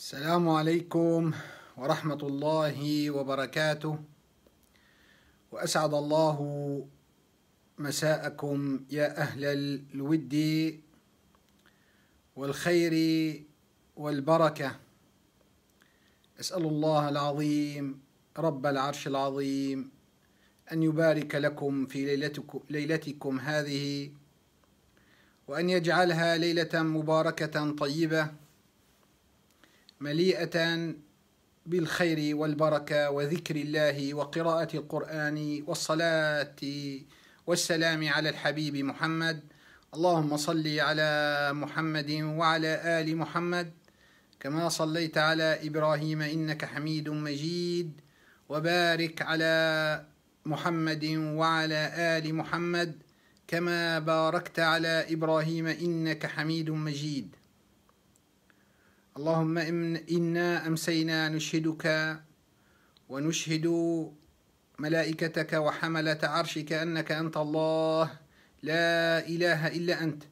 السلام عليكم ورحمة الله وبركاته وأسعد الله مساءكم يا أهل الود والخير والبركة أسأل الله العظيم رب العرش العظيم أن يبارك لكم في ليلتكم, ليلتكم هذه وأن يجعلها ليلة مباركة طيبة مليئة بالخير والبركة وذكر الله وقراءة القرآن والصلاة والسلام على الحبيب محمد اللهم صل على محمد وعلى آل محمد كما صليت على إبراهيم إنك حميد مجيد وبارك على محمد وعلى آل محمد كما باركت على إبراهيم إنك حميد مجيد اللهم إنا أمسينا نشهدك ونشهد ملائكتك وحملة عرشك أنك أنت الله لا إله إلا أنت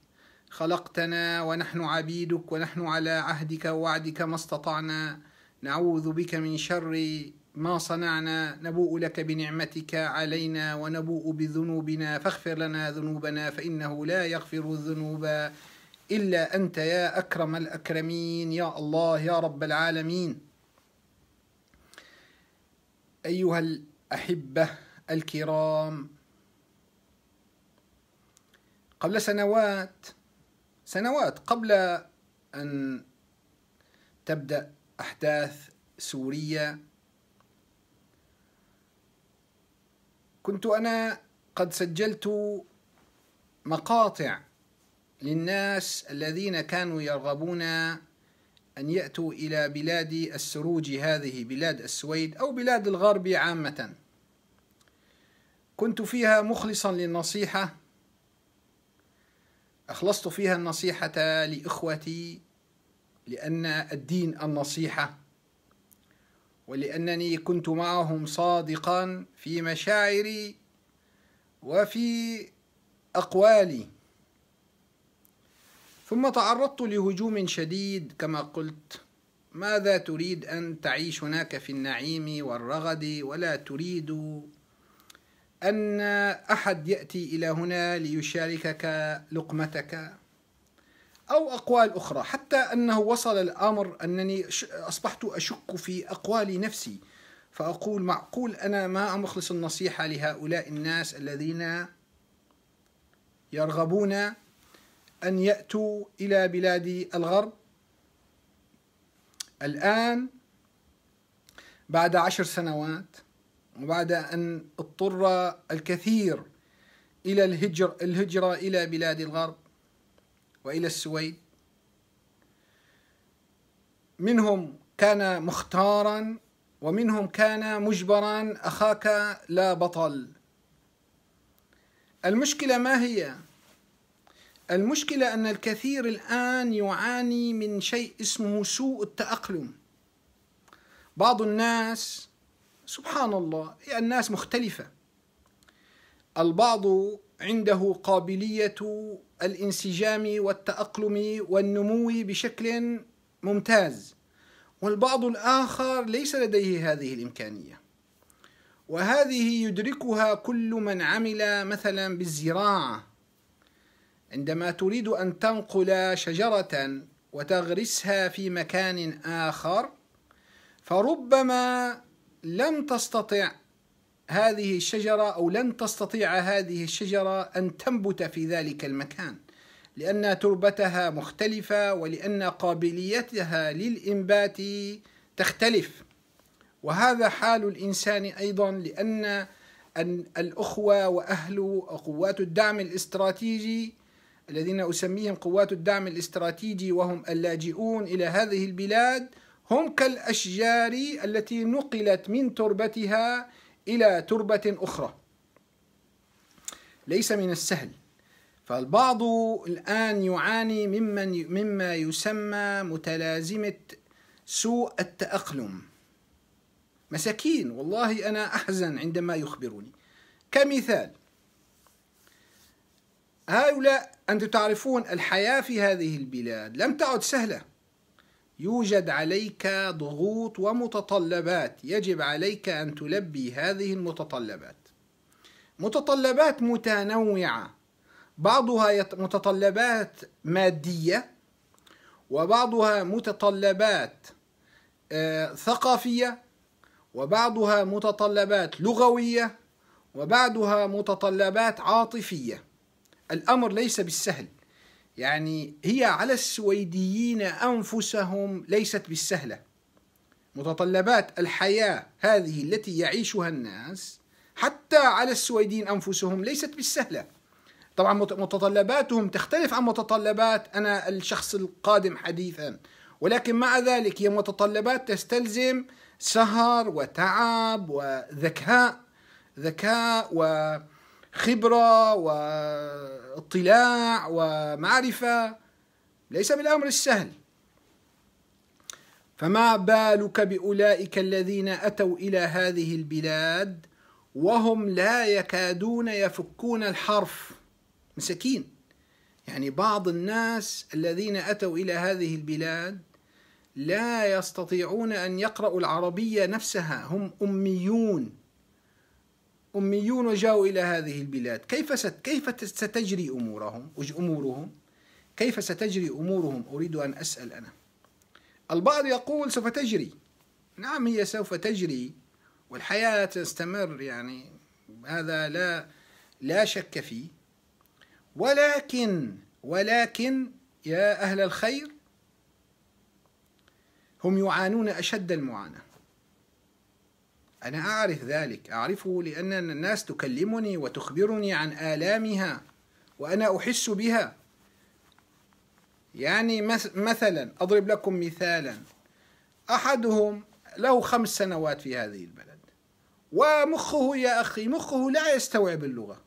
خلقتنا ونحن عبيدك ونحن على عهدك ووعدك ما استطعنا نعوذ بك من شر ما صنعنا نبوء لك بنعمتك علينا ونبوء بذنوبنا فاغفر لنا ذنوبنا فإنه لا يغفر الذنوب إلا أنت يا أكرم الأكرمين يا الله يا رب العالمين أيها الأحبة الكرام قبل سنوات سنوات قبل أن تبدأ أحداث سوريا كنت أنا قد سجلت مقاطع للناس الذين كانوا يرغبون أن يأتوا إلى بلاد السروج هذه بلاد السويد أو بلاد الغرب عامة كنت فيها مخلصا للنصيحة أخلصت فيها النصيحة لإخوتي لأن الدين النصيحة ولأنني كنت معهم صادقا في مشاعري وفي أقوالي ثم تعرضت لهجوم شديد كما قلت ماذا تريد أن تعيش هناك في النعيم والرغد ولا تريد أن أحد يأتي إلى هنا ليشاركك لقمتك أو أقوال أخرى حتى أنه وصل الأمر أنني أصبحت أشك في أقوال نفسي فأقول معقول أنا ما أخلص النصيحة لهؤلاء الناس الذين يرغبون أن يأتوا إلى بلاد الغرب الآن بعد عشر سنوات وبعد أن اضطر الكثير إلى الهجر الهجرة إلى بلاد الغرب وإلى السويد منهم كان مختارا ومنهم كان مجبرا أخاك لا بطل المشكلة ما هي؟ المشكلة أن الكثير الآن يعاني من شيء اسمه سوء التأقلم بعض الناس سبحان الله الناس مختلفة البعض عنده قابلية الانسجام والتأقلم والنمو بشكل ممتاز والبعض الآخر ليس لديه هذه الإمكانية وهذه يدركها كل من عمل مثلا بالزراعة عندما تريد أن تنقل شجرة وتغرسها في مكان آخر فربما لم تستطع هذه الشجرة أو لن تستطيع هذه الشجرة أن تنبت في ذلك المكان لأن تربتها مختلفة ولأن قابليتها للإنبات تختلف وهذا حال الإنسان أيضا لأن الأخوة وأهل قوات الدعم الاستراتيجي الذين أسميهم قوات الدعم الاستراتيجي وهم اللاجئون إلى هذه البلاد هم كالأشجار التي نقلت من تربتها إلى تربة أخرى ليس من السهل فالبعض الآن يعاني ممن مما يسمى متلازمة سوء التأقلم مساكين والله أنا أحزن عندما يخبرني كمثال هؤلاء أنتم تعرفون الحياة في هذه البلاد لم تعد سهلة يوجد عليك ضغوط ومتطلبات يجب عليك أن تلبي هذه المتطلبات متطلبات متنوعة بعضها متطلبات مادية وبعضها متطلبات آه، ثقافية وبعضها متطلبات لغوية وبعضها متطلبات عاطفية الأمر ليس بالسهل يعني هي على السويديين أنفسهم ليست بالسهلة متطلبات الحياة هذه التي يعيشها الناس حتى على السويدين أنفسهم ليست بالسهلة طبعا متطلباتهم تختلف عن متطلبات أنا الشخص القادم حديثا ولكن مع ذلك هي متطلبات تستلزم سهر وتعب وذكاء ذكاء و خبرة واطلاع ومعرفة ليس بالأمر السهل فما بالك بأولئك الذين أتوا إلى هذه البلاد وهم لا يكادون يفكون الحرف مساكين يعني بعض الناس الذين أتوا إلى هذه البلاد لا يستطيعون أن يقرأوا العربية نفسها هم أميون أميون وجاءوا إلى هذه البلاد كيف كيف ستجري أمورهم أمورهم كيف ستجري أمورهم أريد أن أسأل أنا البعض يقول سوف تجري نعم هي سوف تجري والحياة تستمر يعني هذا لا لا شك فيه ولكن ولكن يا أهل الخير هم يعانون أشد المعاناة أنا أعرف ذلك أعرفه لأن الناس تكلمني وتخبرني عن آلامها وأنا أحس بها يعني مثلا أضرب لكم مثالا أحدهم له خمس سنوات في هذه البلد ومخه يا أخي مخه لا يستوعب اللغة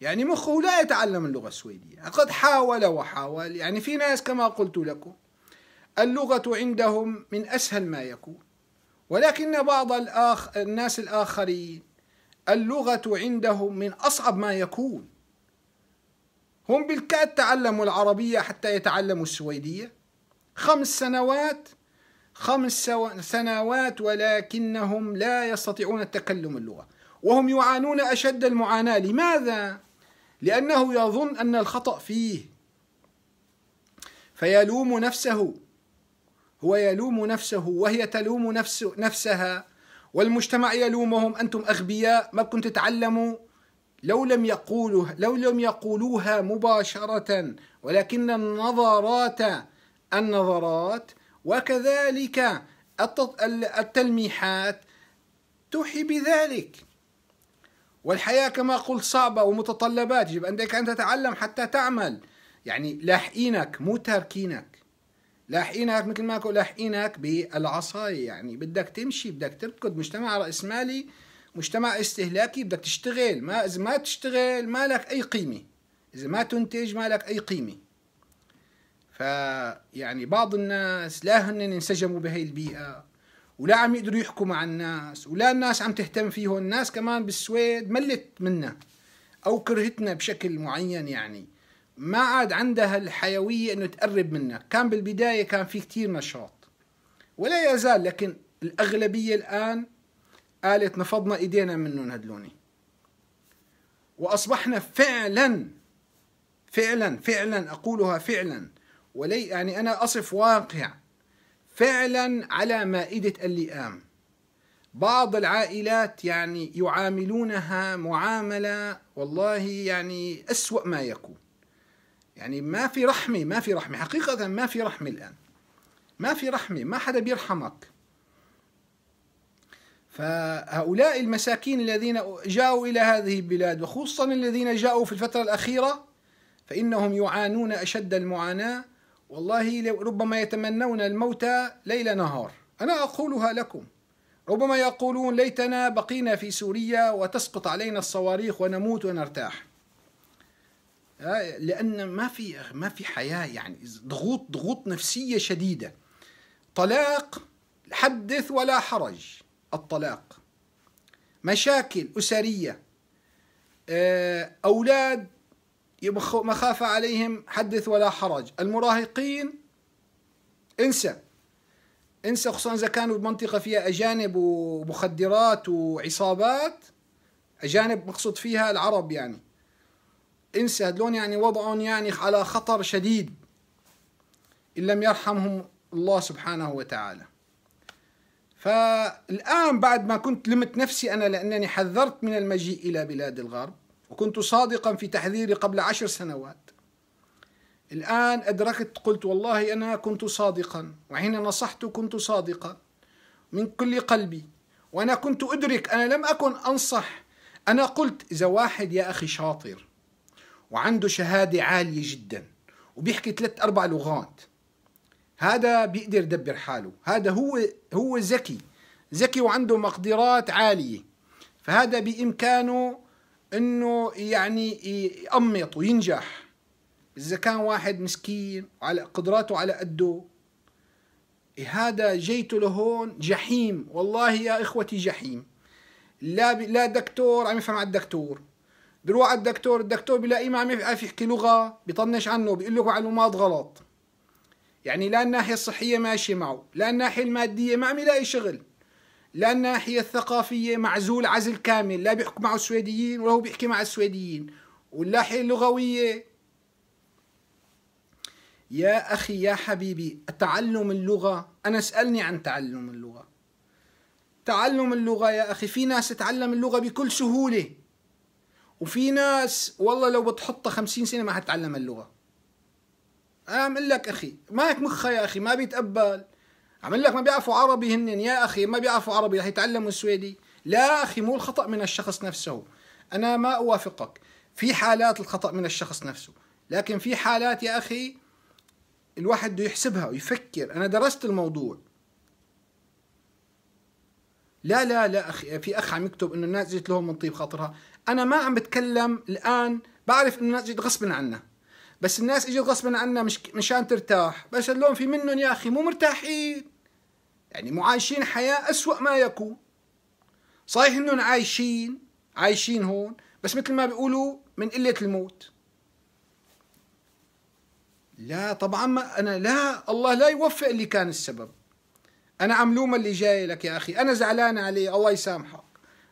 يعني مخه لا يتعلم اللغة السويدية قد حاول وحاول يعني في ناس كما قلت لكم اللغة عندهم من أسهل ما يكون ولكن بعض الآخ... الناس الآخرين اللغة عندهم من أصعب ما يكون هم بالكاد تعلموا العربية حتى يتعلموا السويدية خمس سنوات خمس سنوات ولكنهم لا يستطيعون التكلم اللغة وهم يعانون أشد المعاناة لماذا؟ لأنه يظن أن الخطأ فيه فيلوم نفسه هو يلوم نفسه وهي تلوم نفس نفسها والمجتمع يلومهم أنتم أغبياء ما كنت تتعلموا لو لم يقولوا لو لم يقولوها مباشرة ولكن النظرات النظرات وكذلك التلميحات توحي بذلك والحياة كما قلت صعبة ومتطلبات يجب عندك أن تتعلم حتى تعمل يعني لاحقينك مو تاركينك لاحقينك مثل ما لاحقينك بالعصاية يعني بدك تمشي بدك تركض مجتمع رأسمالي مجتمع استهلاكي بدك تشتغل ما إذا ما تشتغل ما لك أي قيمة إذا ما تنتج ما لك أي قيمة فيعني بعض الناس لا هن انسجموا بهي البيئة ولا عم يقدروا يحكوا مع الناس ولا الناس عم تهتم فيهم الناس كمان بالسويد ملت منا أو كرهتنا بشكل معين يعني ما عاد عندها الحيوية انه تقرب منك كان بالبداية كان في كتير نشاط ولا يزال لكن الأغلبية الآن قالت نفضنا إيدينا منه هدلوني وأصبحنا فعلا فعلا فعلا أقولها فعلا ولي يعني أنا أصف واقع فعلا على مائدة اللئام بعض العائلات يعني يعاملونها معاملة والله يعني أسوأ ما يكون يعني ما في رحمة ما في رحمة حقيقة ما في رحمة الآن ما في رحمة ما حدا بيرحمك فهؤلاء المساكين الذين جاءوا إلى هذه البلاد وخصوصا الذين جاءوا في الفترة الأخيرة فإنهم يعانون أشد المعاناة والله ربما يتمنون الموت ليل نهار أنا أقولها لكم ربما يقولون ليتنا بقينا في سوريا وتسقط علينا الصواريخ ونموت ونرتاح آه، لان ما في ما في حياه يعني ضغوط ضغوط نفسيه شديده طلاق حدث ولا حرج الطلاق مشاكل اسريه آه، اولاد مخافه عليهم حدث ولا حرج المراهقين انسى انسى خصوصا اذا كانوا بمنطقه فيها اجانب ومخدرات وعصابات اجانب مقصود فيها العرب يعني انسى هدلون يعني وضعهم يعني على خطر شديد إن لم يرحمهم الله سبحانه وتعالى فالآن بعد ما كنت لمت نفسي أنا لأنني حذرت من المجيء إلى بلاد الغرب وكنت صادقا في تحذيري قبل عشر سنوات الآن أدركت قلت والله أنا كنت صادقا وحين نصحت كنت صادقا من كل قلبي وأنا كنت أدرك أنا لم أكن أنصح أنا قلت إذا واحد يا أخي شاطر وعنده شهادة عالية جدا وبيحكي ثلاث أربع لغات هذا بيقدر يدبر حاله هذا هو هو ذكي ذكي وعنده مقدرات عالية فهذا بإمكانه أنه يعني يأمط وينجح إذا كان واحد مسكين وعلى قدراته على قده هذا جيته لهون جحيم والله يا إخوتي جحيم لا لا دكتور عم يفهم على الدكتور بيروح على الدكتور الدكتور بلاقيه ما عم يعرف يحكي لغه بيطنش عنه بيقول له معلومات غلط يعني لا الناحيه الصحيه ماشيه معه لا الناحيه الماديه ما عم يلاقي شغل لا الناحيه الثقافيه معزول عزل كامل لا بيحكوا معه السويديين ولا هو بيحكي مع السويديين والناحيه اللغويه يا أخي يا حبيبي تعلم اللغة أنا اسألني عن تعلم اللغة تعلم اللغة يا أخي في ناس تعلم اللغة بكل سهولة وفي ناس والله لو بتحطها خمسين سنة ما حتتعلم اللغة أعمل لك أخي مالك مخها يا أخي ما بيتقبل أعمل لك ما بيعرفوا عربي هن يا أخي ما بيعرفوا عربي رح يتعلموا السويدي لا أخي مو الخطأ من الشخص نفسه أنا ما أوافقك في حالات الخطأ من الشخص نفسه لكن في حالات يا أخي الواحد بده يحسبها ويفكر أنا درست الموضوع لا لا لا أخي في أخ عم يكتب إنه الناس جت لهم من طيب خاطرها انا ما عم بتكلم الان بعرف انه الناس اجت غصبا عنا بس الناس اجت غصبا عنا مش مشان ترتاح بس اللون في منهم يا اخي مو مرتاحين يعني مو عايشين حياه اسوا ما يكون صحيح انهم عايشين عايشين هون بس مثل ما بيقولوا من قله الموت لا طبعا ما انا لا الله لا يوفق اللي كان السبب انا عم لوم اللي جاي لك يا اخي انا زعلان عليه الله يسامحه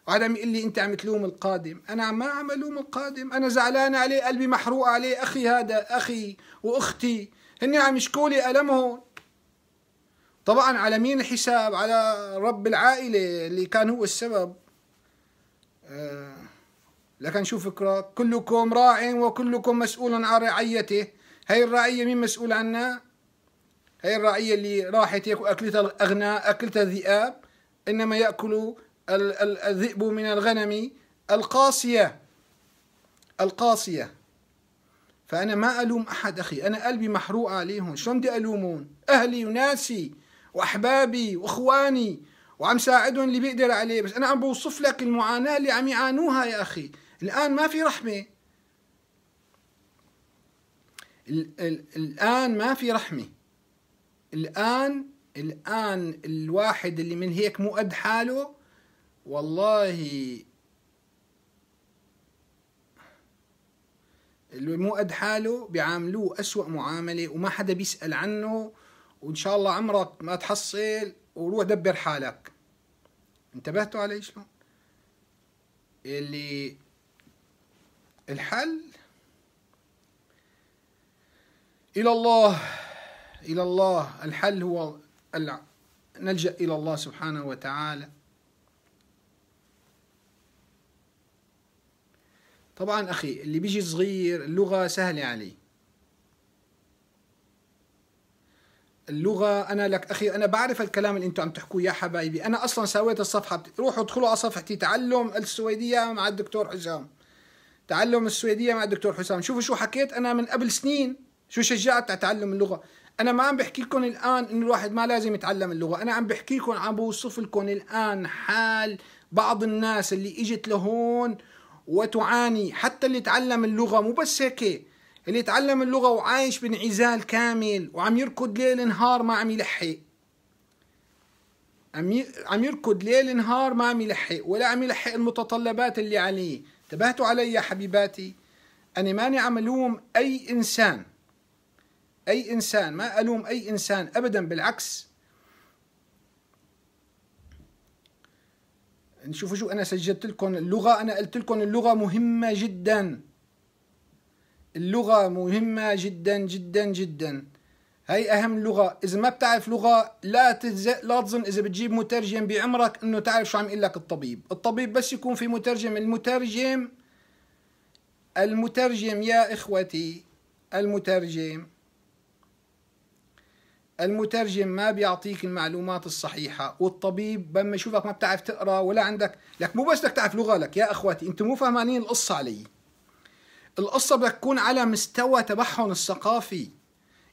وعدم يقول لي انت عم تلوم القادم انا ما عم الوم القادم انا زعلان عليه قلبي محروق عليه اخي هذا اخي واختي هن عم يشكوا لي المهم طبعا على مين الحساب على رب العائله اللي كان هو السبب آه، لكن شو فكرة كلكم راع وكلكم مسؤول عن رعيته هاي الرعية مين مسؤول عنها هاي الرعية اللي راحت ياكل أكلتها الأغناء أكلتها الذئاب إنما يأكل الذئب من الغنم القاسية القاسية فأنا ما ألوم أحد أخي أنا قلبي محروق عليهم شلون بدي ألومهم أهلي وناسي وأحبابي وإخواني وعم ساعدهم اللي بيقدر عليه بس أنا عم بوصف لك المعاناة اللي عم يعانوها يا أخي الآن ما في رحمة الآن ما في رحمة الآن الآن الواحد اللي من هيك مو قد حاله والله اللي مو قد حاله بيعاملوه أسوأ معاملة وما حدا بيسأل عنه وإن شاء الله عمرك ما تحصل وروح دبر حالك انتبهتوا علي شلون اللي الحل إلى الله إلى الله الحل هو نلجأ إلى الله سبحانه وتعالى طبعا أخي اللي بيجي صغير اللغة سهلة عليه اللغة أنا لك أخي أنا بعرف الكلام اللي أنتم عم تحكوه يا حبايبي أنا أصلا سويت الصفحة روحوا ادخلوا على صفحتي تعلم السويدية مع الدكتور حسام تعلم السويدية مع الدكتور حسام شوفوا شو حكيت أنا من قبل سنين شو شجعت على تعلم اللغة أنا ما عم بحكي لكم الآن إنه الواحد ما لازم يتعلم اللغة أنا عم بحكي لكم عم بوصف لكم الآن حال بعض الناس اللي إجت لهون وتعاني حتى اللي تعلم اللغة مو بس هيك اللي تعلم اللغة وعايش بانعزال كامل وعم يركض ليل نهار ما عم يلحق عم يركض ليل نهار ما عم يلحق ولا عم يلحق المتطلبات اللي عليه انتبهتوا علي يا حبيباتي أنا ماني عم ألوم أي إنسان أي إنسان ما ألوم أي إنسان أبدا بالعكس نشوفوا شو انا سجلت لكم اللغه انا قلت لكم اللغه مهمه جدا اللغه مهمه جدا جدا جدا هاي اهم لغه اذا ما بتعرف لغه لا تز... لا تظن اذا بتجيب مترجم بعمرك انه تعرف شو عم يقول لك الطبيب الطبيب بس يكون في مترجم المترجم المترجم يا اخوتي المترجم المترجم ما بيعطيك المعلومات الصحيحة والطبيب بما يشوفك ما بتعرف تقرأ ولا عندك لك مو بس بدك تعرف لغة لك يا أخواتي أنتم مو فهمانين القصة علي القصة بدك تكون على مستوى تبعهم الثقافي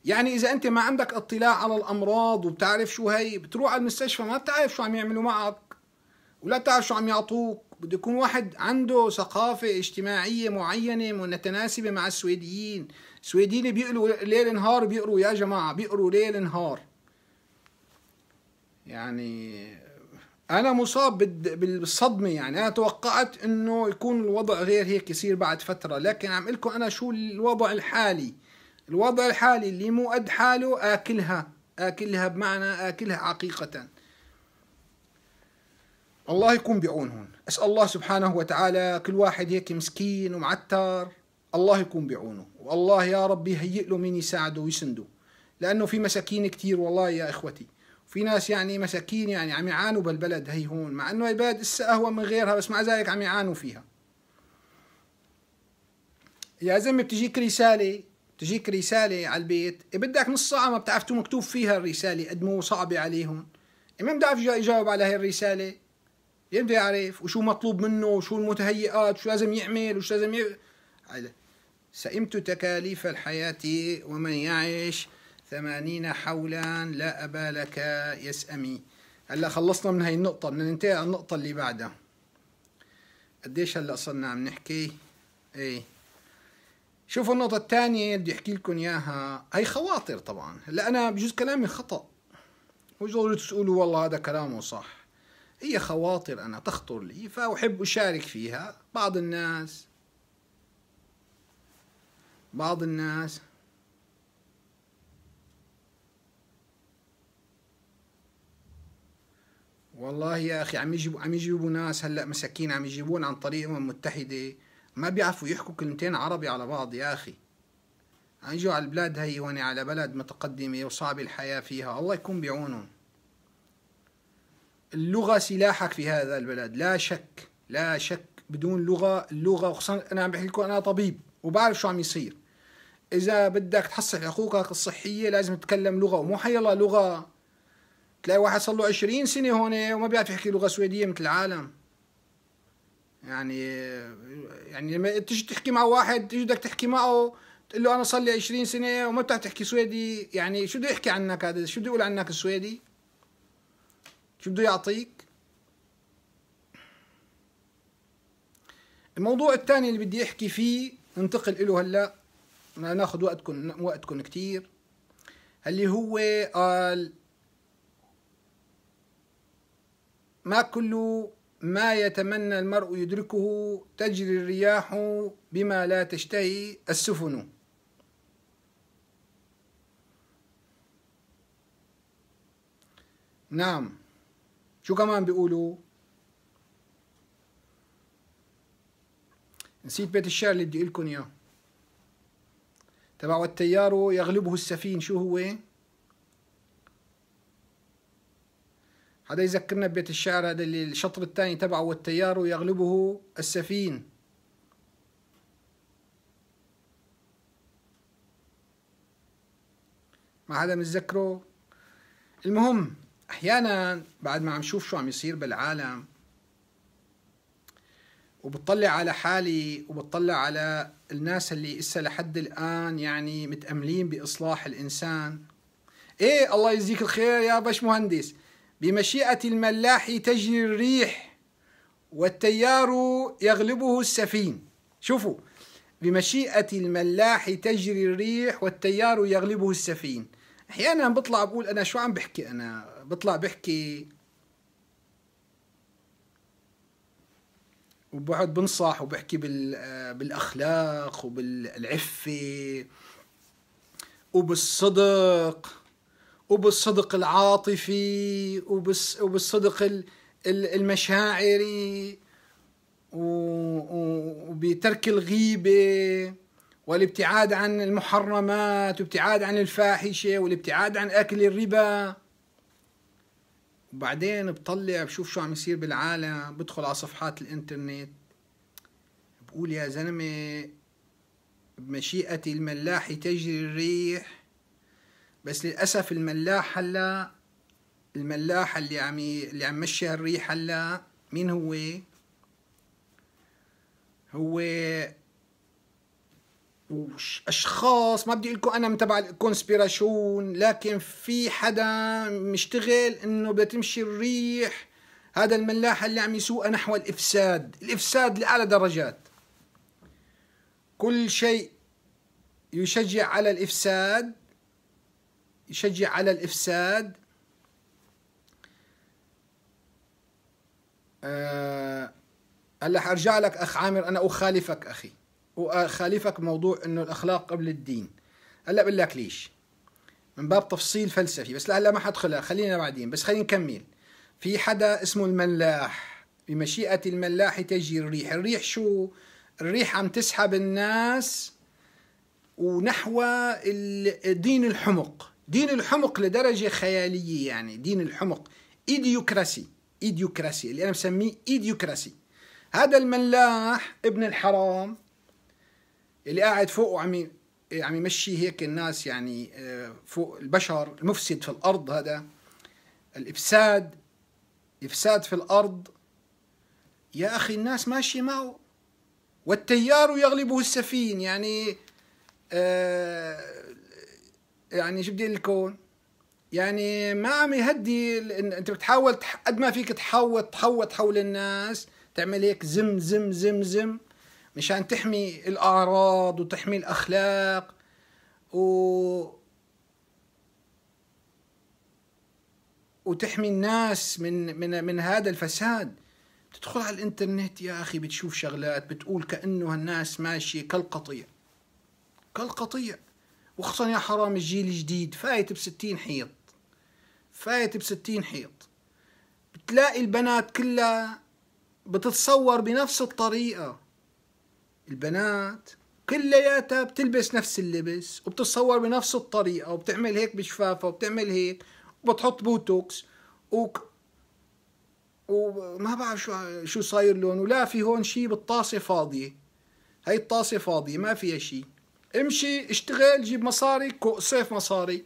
يعني إذا أنت ما عندك اطلاع على الأمراض وبتعرف شو هي بتروح على المستشفى ما بتعرف شو عم يعملوا معك ولا بتعرف شو عم يعطوك بده يكون واحد عنده ثقافة اجتماعية معينة متناسبة مع السويديين سويديني بيقروا ليل نهار بيقروا يا جماعة بيقروا ليل نهار يعني انا مصاب بالصدمه يعني انا توقعت انه يكون الوضع غير هيك يصير بعد فتره لكن عم لكم انا شو الوضع الحالي الوضع الحالي اللي مو قد حاله اكلها اكلها بمعنى اكلها حقيقه الله يكون بعونهم اسال الله سبحانه وتعالى كل واحد هيك مسكين ومعتر الله يكون بعونه والله يا رب يهيئ له مين يساعده ويسنده لأنه في مساكين كثير والله يا إخوتي في ناس يعني مساكين يعني عم يعانوا بالبلد هي هون مع انه البلد لسه اهون من غيرها بس مع ذلك عم يعانوا فيها يا زلمه بتجيك رساله بتجيك رساله على البيت إيه بدك نص ساعه ما بتعرف شو مكتوب فيها الرساله قد مو صعبه عليهم إيه ما بتعرف يجاوب على هي الرساله بده يعرف وشو مطلوب منه وشو المتهيئات وشو لازم يعمل وشو لازم يعمل سئمت تكاليف الحياة ومن يعيش ثمانين حولا لا أبا لك يسأمي هلا خلصنا من هاي النقطة بدنا ننتهي على النقطة اللي بعدها قديش هلا صرنا عم نحكي ايه شوفوا النقطة الثانية بدي احكي لكم اياها هي خواطر طبعا هلا انا بجوز كلامي خطأ مش ضروري تقولوا والله هذا كلامه صح هي خواطر انا تخطر لي فاحب اشارك فيها بعض الناس بعض الناس والله يا اخي عم يجيبوا عم يجيبوا ناس هلا مساكين عم يجيبون عن طريق الامم المتحده ما بيعرفوا يحكوا كلمتين عربي على بعض يا اخي عم يجوا على البلاد هي هون على بلد متقدمه وصعب الحياه فيها الله يكون بعونهم اللغه سلاحك في هذا البلد لا شك لا شك بدون لغه اللغه وخصوصا انا عم بحكي لكم انا طبيب وبعرف شو عم يصير اذا بدك تحصل حقوقك الصحيه لازم تتكلم لغه ومو حيلا لغه تلاقي واحد صار له 20 سنه هون وما بيعرف يحكي لغه سويديه مثل العالم يعني يعني لما تيجي تحكي مع واحد تيجي بدك تحكي معه تقول له انا صار لي 20 سنه وما بتعرف تحكي سويدي يعني شو بده يحكي عنك هذا شو بده يقول عنك السويدي شو بده يعطيك الموضوع الثاني اللي بدي احكي فيه انتقل له هلا ناخذ وقتكم وقتكم كثير اللي هو قال ما كل ما يتمنى المرء يدركه تجري الرياح بما لا تشتهي السفن نعم شو كمان بيقولوا نسيت بيت الشعر اللي بدي لكم اياه تبع والتيار يغلبه السفين شو هو هذا يذكرنا ببيت الشعر هذا اللي الشطر الثاني تبعه والتيار يغلبه السفين ما حدا متذكره المهم احيانا بعد ما عم شوف شو عم يصير بالعالم وبتطلع على حالي وبتطلع على الناس اللي إسا لحد الآن يعني متأملين بإصلاح الإنسان إيه الله يجزيك الخير يا باش مهندس بمشيئة الملاح تجري الريح والتيار يغلبه السفين شوفوا بمشيئة الملاح تجري الريح والتيار يغلبه السفين أحيانا بطلع بقول أنا شو عم بحكي أنا بطلع بحكي وبقعد بنصح وبحكي آه، بالاخلاق وبالعفه وبالصدق وبالصدق العاطفي وبالصدق المشاعري وبترك الغيبه والابتعاد عن المحرمات وابتعاد عن الفاحشه والابتعاد عن اكل الربا وبعدين بطلع بشوف شو عم يصير بالعالم بدخل على صفحات الانترنت بقول يا زلمة بمشيئة الملاح تجري الريح بس للأسف الملاح هلا الملاح اللي عم اللي عم مشي هالريح هلا مين هو؟ هو واشخاص ما بدي اقول لكم انا تبع الكونسبيراشون لكن في حدا مشتغل انه بدها تمشي الريح هذا الملاح اللي عم يسوق نحو الافساد الافساد لاعلى درجات كل شيء يشجع على الافساد يشجع على الافساد آه، هلا أه... حارجع لك اخ عامر انا اخالفك اخي وخالفك بموضوع انه الاخلاق قبل الدين هلا بقول لك ليش من باب تفصيل فلسفي بس لهلا ما حدخلها خلينا بعدين بس خلينا نكمل في حدا اسمه الملاح بمشيئة الملاح تجري الريح الريح شو الريح عم تسحب الناس ونحو دين الحمق دين الحمق لدرجة خيالية يعني دين الحمق إيديوكراسي إيديوكراسي اللي أنا مسميه إيديوكراسي هذا الملاح ابن الحرام اللي قاعد فوق وعم عم يمشي هيك الناس يعني آه، فوق البشر المفسد في الارض هذا الافساد افساد في الارض يا اخي الناس ماشيه معه والتيار يغلبه السفين يعني آه يعني شو بدي الكون يعني ما عم يهدي انت بتحاول قد ما فيك تحوط تحوط حول الناس تعمل هيك زم زم زم زم مشان تحمي الأعراض وتحمي الأخلاق و وتحمي الناس من من من هذا الفساد تدخل على الانترنت يا اخي بتشوف شغلات بتقول كانه هالناس ماشيه كالقطيع كالقطيع وخصوصا يا حرام الجيل الجديد فايت بستين حيط فايت بستين حيط بتلاقي البنات كلها بتتصور بنفس الطريقة البنات كلياتها بتلبس نفس اللبس وبتتصور بنفس الطريقة وبتعمل هيك بشفافها وبتعمل هيك وبتحط بوتوكس و وما بعرف شو شو صاير لون ولا في هون شيء بالطاسة فاضية هاي الطاسة فاضية ما فيها شيء امشي اشتغل جيب مصاري صيف مصاري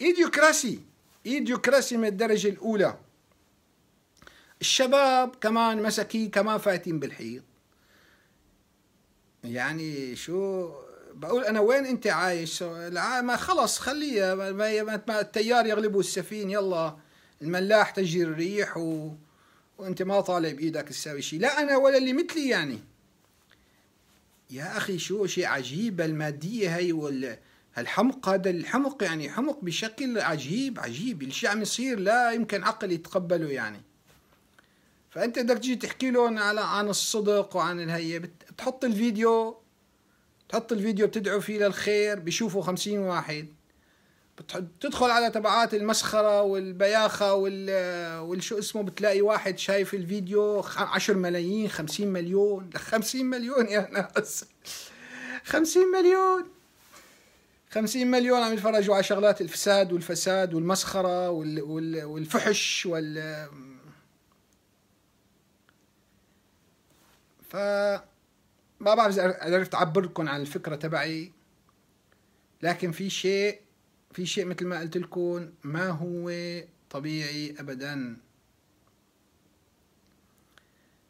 ايديوكراسي ايديوكراسي من الدرجة الأولى الشباب كمان مساكين كمان فايتين بالحيط يعني شو بقول انا وين انت عايش ما خلص خليها ما التيار يغلبوا السفين يلا الملاح تجري الريح و... وانت ما طالع بايدك تساوي شيء لا انا ولا اللي مثلي يعني يا اخي شو شيء عجيب الماديه هي وال الحمق هذا الحمق يعني حمق بشكل عجيب عجيب الشيء عم يصير لا يمكن عقل يتقبله يعني فانت بدك تجي تحكي لهم على عن الصدق وعن الهي بتحط الفيديو بتحط الفيديو بتدعو فيه للخير بيشوفوا خمسين واحد بتدخل على تبعات المسخرة والبياخة وال والشو اسمه بتلاقي واحد شايف الفيديو عشر ملايين خمسين مليون خمسين مليون يا ناس خمسين مليون خمسين مليون عم يتفرجوا على شغلات الفساد والفساد والمسخرة وال... والفحش وال ف ما بعرف اذا عرفت اعبر لكم عن الفكره تبعي لكن في شيء في شيء مثل ما قلت لكم ما هو طبيعي ابدا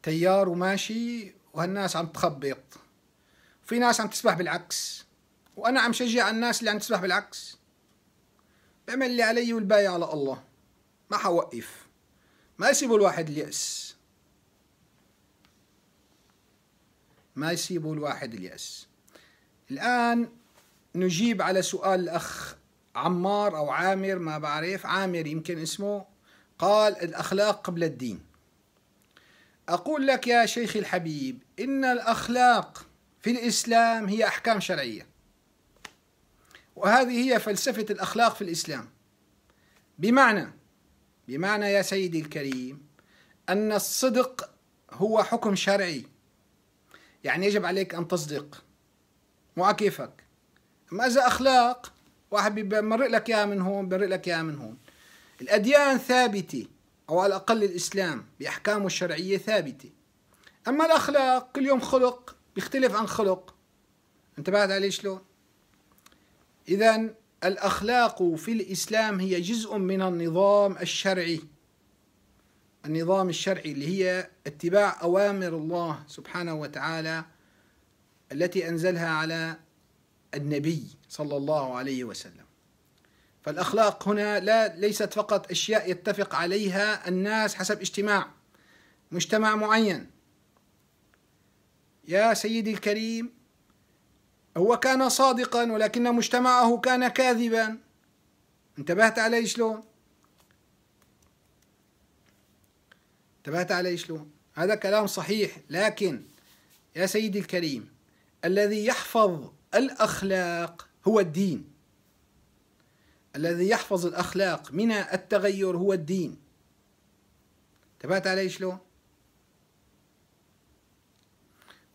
تيار وماشي وهالناس عم تخبط في ناس عم تسبح بالعكس وانا عم شجع الناس اللي عم تسبح بالعكس بعمل اللي علي والباقي على الله ما حوقف ما يسيبوا الواحد اليأس ما يسيبوا الواحد اليأس الآن نجيب على سؤال الأخ عمار أو عامر ما بعرف عامر يمكن اسمه قال الأخلاق قبل الدين أقول لك يا شيخي الحبيب إن الأخلاق في الإسلام هي أحكام شرعية وهذه هي فلسفة الأخلاق في الإسلام بمعنى بمعنى يا سيدي الكريم أن الصدق هو حكم شرعي يعني يجب عليك أن تصدق كيفك أما إذا أخلاق واحد بمرق لك إياها من هون بمرق لك إياها من هون الأديان ثابتة أو على الأقل الإسلام بأحكامه الشرعية ثابتة أما الأخلاق كل يوم خلق بيختلف عن خلق انتبهت علي شلون؟ إذا الأخلاق في الإسلام هي جزء من النظام الشرعي النظام الشرعي اللي هي اتباع أوامر الله سبحانه وتعالى التي أنزلها على النبي صلى الله عليه وسلم فالأخلاق هنا لا ليست فقط أشياء يتفق عليها الناس حسب اجتماع مجتمع معين يا سيدي الكريم هو كان صادقا ولكن مجتمعه كان كاذبا انتبهت علي شلون انتبهت علي شلون هذا كلام صحيح لكن يا سيدي الكريم الذي يحفظ الأخلاق هو الدين الذي يحفظ الأخلاق من التغير هو الدين انتبهت علي شلون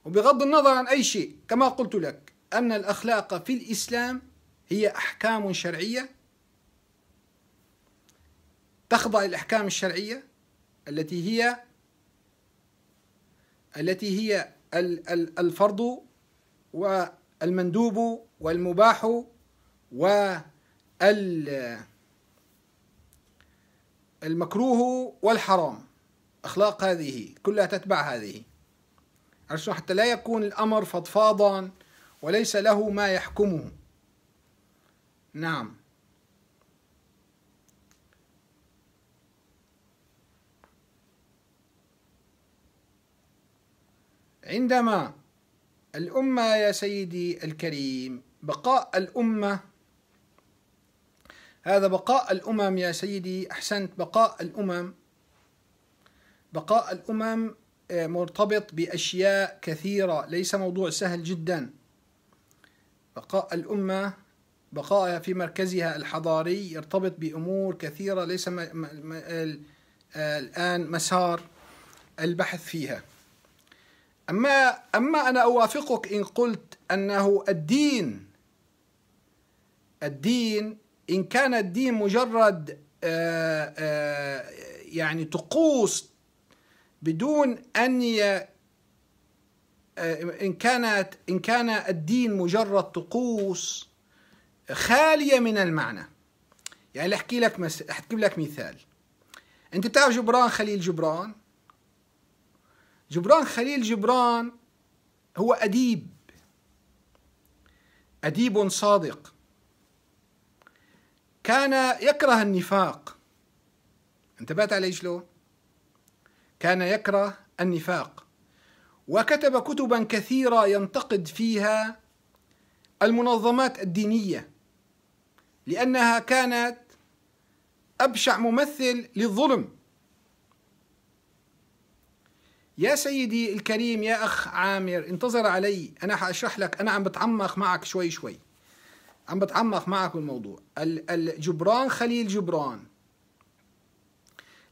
وبغض النظر عن أي شيء كما قلت لك أن الأخلاق في الإسلام هي أحكام شرعية تخضع للأحكام الشرعية التي هي التي هي الفرض والمندوب والمباح وال المكروه والحرام أخلاق هذه كلها تتبع هذه حتى لا يكون الأمر فضفاضا وليس له ما يحكمه نعم عندما الأمة يا سيدي الكريم بقاء الأمة هذا بقاء الأمم يا سيدي أحسنت بقاء الأمم بقاء الأمم آه، مرتبط بأشياء كثيرة ليس موضوع سهل جدا بقاء الأمة بقائها في مركزها الحضاري يرتبط بأمور كثيرة ليس آه، الآن مسار البحث فيها أما أما أنا أوافقك إن قلت أنه الدين الدين إن كان الدين مجرد آه، آه، يعني طقوس بدون أن ي آه، إن كانت إن كان الدين مجرد طقوس خالية من المعنى يعني أحكي لك مس... أحكي لك مثال أنت بتعرف جبران خليل جبران جبران خليل جبران هو أديب أديب صادق كان يكره النفاق انتبهت علي شلون؟ كان يكره النفاق وكتب كتبا كثيرة ينتقد فيها المنظمات الدينية لأنها كانت أبشع ممثل للظلم يا سيدي الكريم يا أخ عامر انتظر علي أنا حأشرح لك أنا عم بتعمق معك شوي شوي عم بتعمق معك بالموضوع الجبران خليل جبران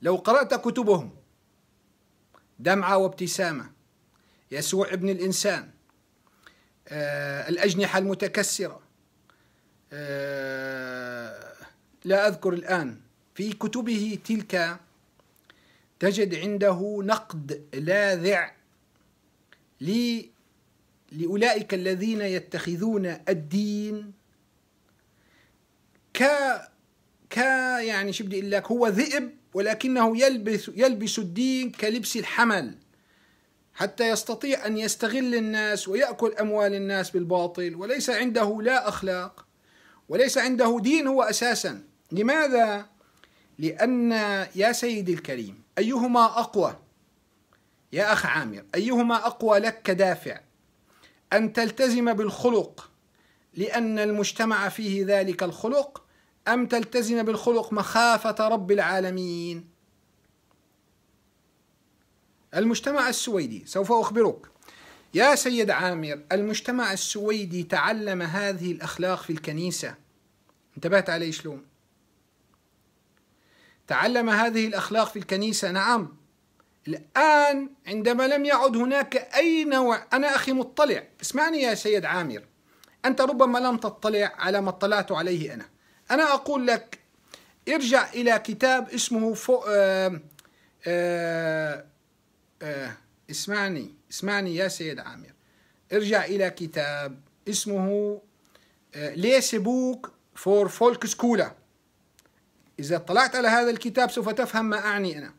لو قرأت كتبهم دمعة وابتسامة يسوع ابن الإنسان آه الأجنحة المتكسرة آه لا أذكر الآن في كتبه تلك تجد عنده نقد لاذع لأولئك الذين يتخذون الدين ك ك يعني شو بدي اقول لك هو ذئب ولكنه يلبس يلبس الدين كلبس الحمل حتى يستطيع ان يستغل الناس وياكل اموال الناس بالباطل وليس عنده لا اخلاق وليس عنده دين هو اساسا لماذا لان يا سيدي الكريم أيهما أقوى يا أخ عامر أيهما أقوى لك كدافع أن تلتزم بالخلق لأن المجتمع فيه ذلك الخلق أم تلتزم بالخلق مخافة رب العالمين المجتمع السويدي سوف أخبرك يا سيد عامر المجتمع السويدي تعلم هذه الأخلاق في الكنيسة انتبهت علي شلون تعلم هذه الأخلاق في الكنيسة نعم الآن عندما لم يعد هناك أي نوع أنا أخي مطلع اسمعني يا سيد عامر أنت ربما لم تطلع على ما اطلعت عليه أنا أنا أقول لك ارجع إلى كتاب اسمه فو... آه... آه... آه... اسمعني اسمعني يا سيد عامر ارجع إلى كتاب اسمه آه، ليس بوك فور فولك سكولا إذا اطلعت على هذا الكتاب سوف تفهم ما أعني أنا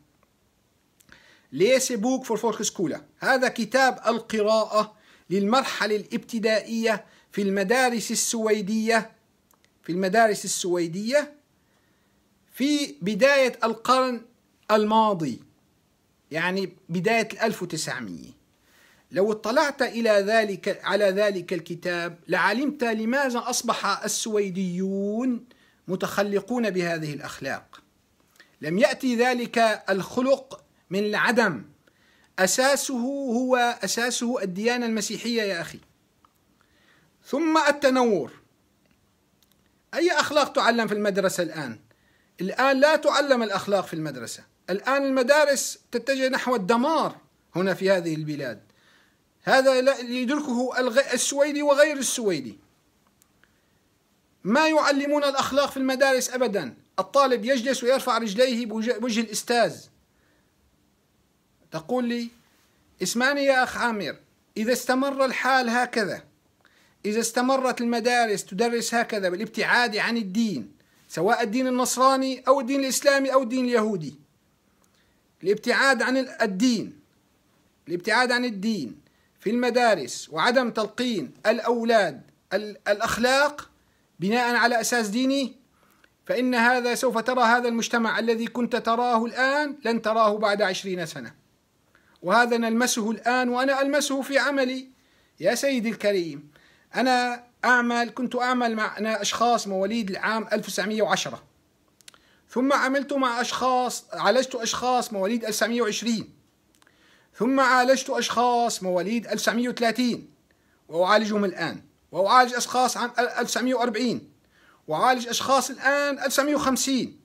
ليس بوك فور فولك سكولا هذا كتاب القراءة للمرحلة الابتدائية في المدارس السويدية في المدارس السويدية في بداية القرن الماضي يعني بداية 1900 لو اطلعت إلى ذلك على ذلك الكتاب لعلمت لماذا أصبح السويديون متخلقون بهذه الاخلاق لم ياتي ذلك الخلق من العدم اساسه هو اساسه الديانه المسيحيه يا اخي ثم التنور اي اخلاق تعلم في المدرسه الان الان لا تعلم الاخلاق في المدرسه الان المدارس تتجه نحو الدمار هنا في هذه البلاد هذا يدركه السويدي وغير السويدي ما يعلمون الأخلاق في المدارس أبدا الطالب يجلس ويرفع رجليه بوجه الأستاذ تقول لي اسمعني يا أخ عامر إذا استمر الحال هكذا إذا استمرت المدارس تدرس هكذا بالابتعاد عن الدين سواء الدين النصراني أو الدين الإسلامي أو الدين اليهودي الابتعاد عن الدين الابتعاد عن الدين في المدارس وعدم تلقين الأولاد الأخلاق بناء على أساس ديني فإن هذا سوف ترى هذا المجتمع الذي كنت تراه الآن لن تراه بعد عشرين سنة وهذا نلمسه الآن وأنا ألمسه في عملي يا سيدي الكريم أنا أعمل كنت أعمل مع أنا أشخاص مواليد العام 1910 ثم عملت مع أشخاص عالجت أشخاص مواليد 1920 ثم عالجت أشخاص مواليد 1930 وأعالجهم الآن وأعالج أشخاص عام 1940 وأعالج أشخاص الآن 1950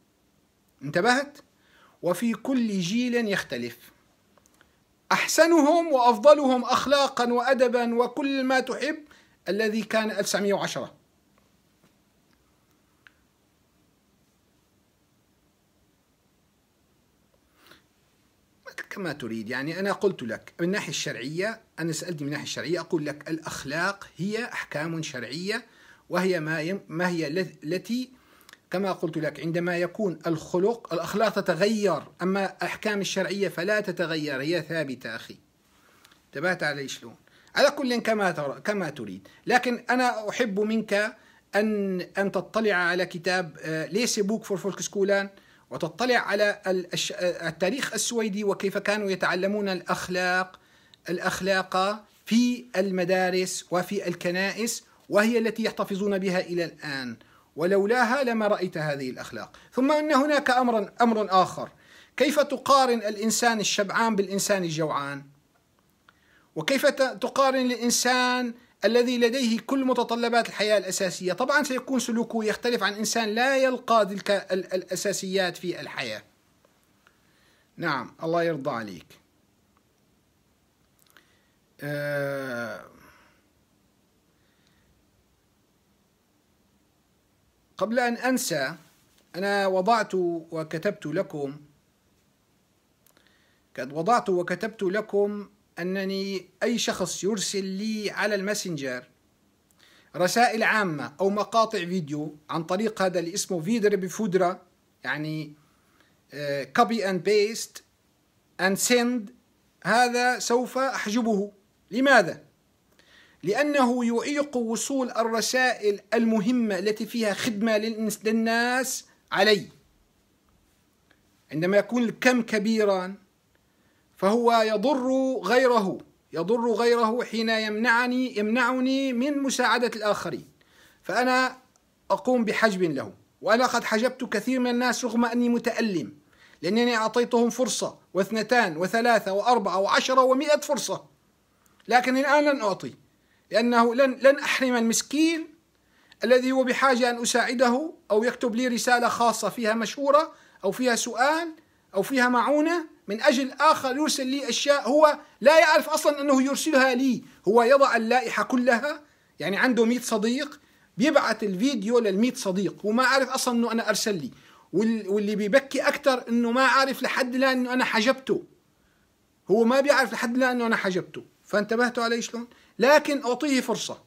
انتبهت؟ وفي كل جيل يختلف أحسنهم وأفضلهم أخلاقا وأدبا وكل ما تحب الذي كان 1910 كما تريد يعني أنا قلت لك من الناحية الشرعية أنا سألت من الناحية الشرعية أقول لك الأخلاق هي أحكام شرعية وهي ما, ما هي التي كما قلت لك عندما يكون الخلق الأخلاق تتغير أما أحكام الشرعية فلا تتغير هي ثابتة أخي تبعت علي شلون على كل كما كما تريد لكن أنا أحب منك أن أن تطلع على كتاب آه، ليس بوك فور فولك سكولان وتطلع على التاريخ السويدي وكيف كانوا يتعلمون الأخلاق الأخلاق في المدارس وفي الكنائس وهي التي يحتفظون بها إلى الآن ولولاها لما رأيت هذه الأخلاق ثم أن هناك أمر, أمر آخر كيف تقارن الإنسان الشبعان بالإنسان الجوعان وكيف تقارن الإنسان الذي لديه كل متطلبات الحياة الأساسية طبعا سيكون سلوكه يختلف عن إنسان لا يلقى تلك الأساسيات في الحياة نعم الله يرضى عليك آه، قبل أن أنسى أنا وضعت وكتبت لكم قد وضعت وكتبت لكم أنني أي شخص يرسل لي على الماسنجر رسائل عامة أو مقاطع فيديو عن طريق هذا اللي اسمه فيدر بفودرة يعني كوبي أند بيست أند سند هذا سوف أحجبه لماذا؟ لأنه يعيق وصول الرسائل المهمة التي فيها خدمة للناس علي عندما يكون الكم كبيرا فهو يضر غيره يضر غيره حين يمنعني يمنعني من مساعدة الآخرين فأنا أقوم بحجب له وأنا قد حجبت كثير من الناس رغم أني متألم لأنني أعطيتهم فرصة واثنتان وثلاثة وأربعة وعشرة ومئة فرصة لكن الآن لن أعطي لأنه لن لن أحرم المسكين الذي هو بحاجة أن أساعده أو يكتب لي رسالة خاصة فيها مشورة أو فيها سؤال أو فيها معونة من أجل آخر يرسل لي أشياء هو لا يعرف أصلا أنه يرسلها لي هو يضع اللائحة كلها يعني عنده 100 صديق بيبعث الفيديو للمئة صديق وما عارف أصلا أنه أنا أرسل لي واللي بيبكي أكثر أنه ما عارف لحد الآن أنه أنا حجبته هو ما بيعرف لحد الآن أنه أنا حجبته فانتبهت عليه شلون لكن أعطيه فرصة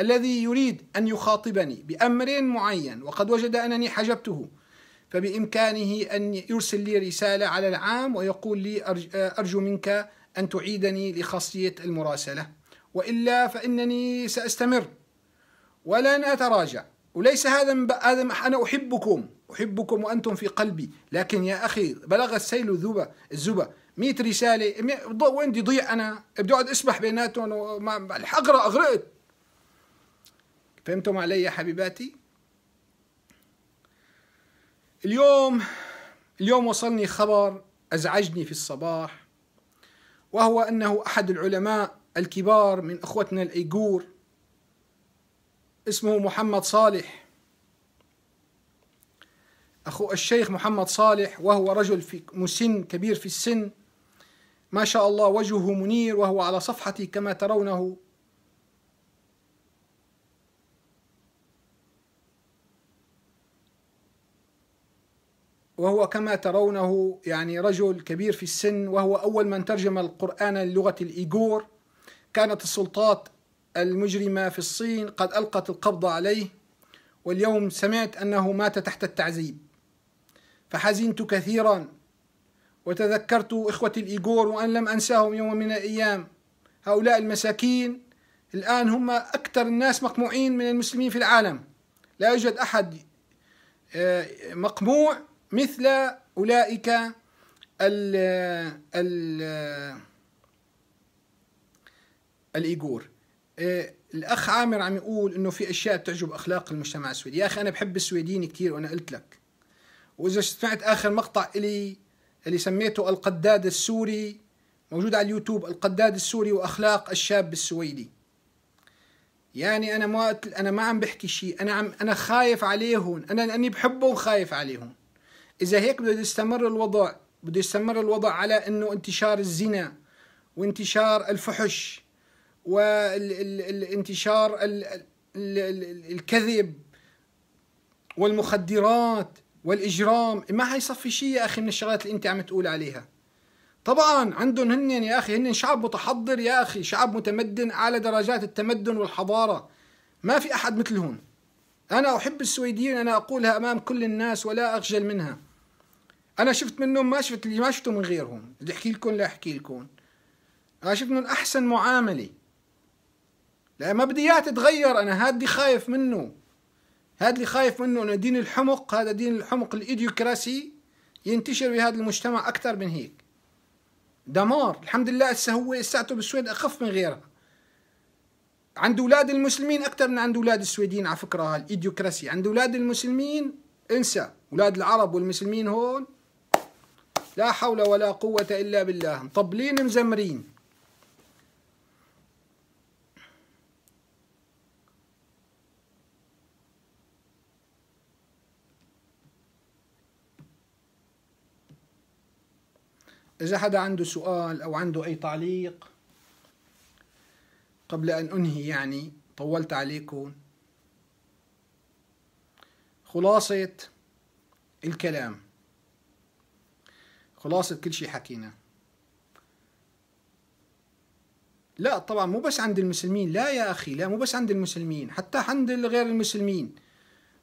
الذي يريد أن يخاطبني بأمر معين وقد وجد أنني حجبته فبإمكانه أن يرسل لي رسالة على العام ويقول لي أرجو منك أن تعيدني لخاصية المراسلة وإلا فإنني سأستمر ولن أتراجع وليس هذا هذا أنا أحبكم أحبكم وأنتم في قلبي لكن يا أخي بلغ السيل الزبا 100 رساله وين بدي ضيع انا بدي اقعد اسبح بيناتهم اقرا اغرقت فهمتم علي يا حبيباتي اليوم اليوم وصلني خبر ازعجني في الصباح وهو انه احد العلماء الكبار من اخوتنا الايغور اسمه محمد صالح أخو الشيخ محمد صالح وهو رجل في مسن كبير في السن ما شاء الله وجهه منير وهو على صفحتي كما ترونه وهو كما ترونه يعني رجل كبير في السن وهو أول من ترجم القرآن للغة الإيغور كانت السلطات المجرمة في الصين قد ألقت القبض عليه واليوم سمعت أنه مات تحت التعذيب فحزنت كثيرا وتذكرت إخوتي الإيغور وأن لم أنساهم يوم من الأيام هؤلاء المساكين الآن هم أكثر الناس مقموعين من المسلمين في العالم لا يوجد أحد آه، مقموع مثل أولئك ال ال الإيغور آه، الأخ عامر عم يقول إنه في أشياء بتعجب أخلاق المجتمع السويدي يا أخي أنا بحب السويدين كثير وأنا قلت لك وإذا سمعت آخر مقطع إلي اللي سميته القداد السوري موجود على اليوتيوب القداد السوري واخلاق الشاب السويدي يعني انا ما انا ما عم بحكي شيء انا عم انا خايف عليهم انا لاني بحبه وخايف عليهم اذا هيك بده يستمر الوضع بده يستمر الوضع على انه انتشار الزنا وانتشار الفحش والانتشار الكذب والمخدرات والاجرام ما حيصفي شيء يا اخي من الشغلات اللي انت عم تقول عليها طبعا عندهم هن يا اخي هن شعب متحضر يا اخي شعب متمدن على درجات التمدن والحضاره ما في احد مثلهم انا احب السويديين انا اقولها امام كل الناس ولا اخجل منها انا شفت منهم ما شفت اللي ما شفته من غيرهم اللي احكي لكم لا احكي لكم انا شفت منهم احسن معامله لا اياه تتغير انا هادي خايف منه هذا اللي خايف منه أن دين الحمق هذا دين الحمق الإيديوكراسي ينتشر بهذا المجتمع أكثر من هيك دمار الحمد لله هسه هو ساعته بالسويد أخف من غيرها عند أولاد المسلمين أكثر من عند أولاد السويدين على فكرة الإيديوكراسي عند أولاد المسلمين انسى أولاد العرب والمسلمين هون لا حول ولا قوة إلا بالله مطبلين مزمرين إذا حدا عنده سؤال أو عنده أي تعليق قبل أن أنهي يعني طولت عليكم خلاصة الكلام خلاصة كل شيء حكينا لا طبعا مو بس عند المسلمين لا يا أخي لا مو بس عند المسلمين حتى عند غير المسلمين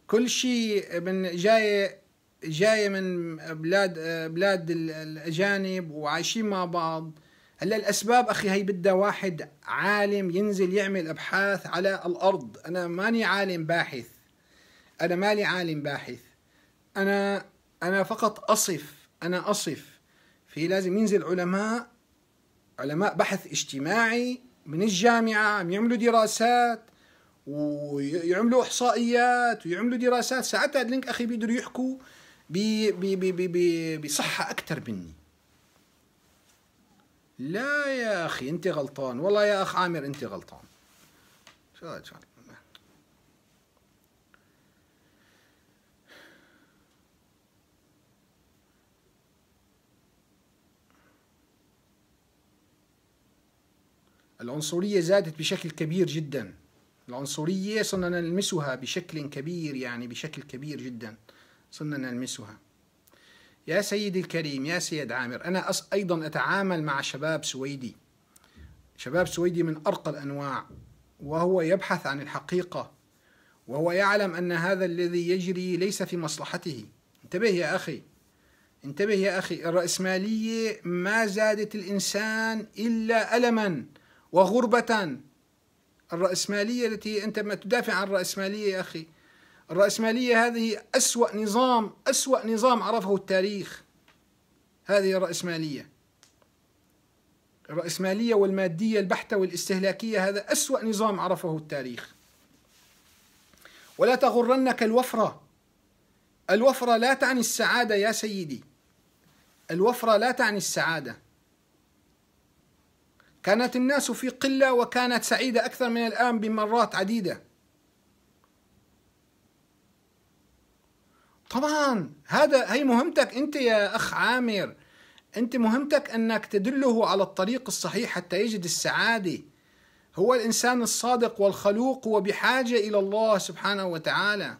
كل شيء من جاي جايه من بلاد بلاد الاجانب وعايشين مع بعض هلا الاسباب اخي هي بدها واحد عالم ينزل يعمل ابحاث على الارض انا ماني عالم باحث انا مالي عالم باحث انا انا فقط اصف انا اصف في لازم ينزل علماء علماء بحث اجتماعي من الجامعه عم يعملوا دراسات ويعملوا احصائيات ويعملوا دراسات ساعتها اللينك اخي بيقدروا يحكوا بصحة أكثر مني لا يا أخي أنت غلطان والله يا أخ عامر أنت غلطان شو هذا العنصرية زادت بشكل كبير جدا العنصرية صرنا نلمسها بشكل كبير يعني بشكل كبير جدا صرنا نلمسها يا سيدي الكريم يا سيد عامر أنا أيضا أتعامل مع شباب سويدي شباب سويدي من أرقى الأنواع وهو يبحث عن الحقيقة وهو يعلم أن هذا الذي يجري ليس في مصلحته انتبه يا أخي انتبه يا أخي الرأسمالية ما زادت الإنسان إلا ألما وغربة الرأسمالية التي أنت ما تدافع عن الرأسمالية يا أخي الرأسمالية هذه أسوأ نظام أسوأ نظام عرفه التاريخ هذه الرأسمالية الرأسمالية والمادية البحتة والاستهلاكية هذا أسوأ نظام عرفه التاريخ ولا تغرنك الوفرة الوفرة لا تعني السعادة يا سيدي الوفرة لا تعني السعادة كانت الناس في قلة وكانت سعيدة أكثر من الآن بمرات عديدة طبعا هذا هي مهمتك انت يا اخ عامر انت مهمتك انك تدله على الطريق الصحيح حتى يجد السعاده هو الانسان الصادق والخلوق هو بحاجه الى الله سبحانه وتعالى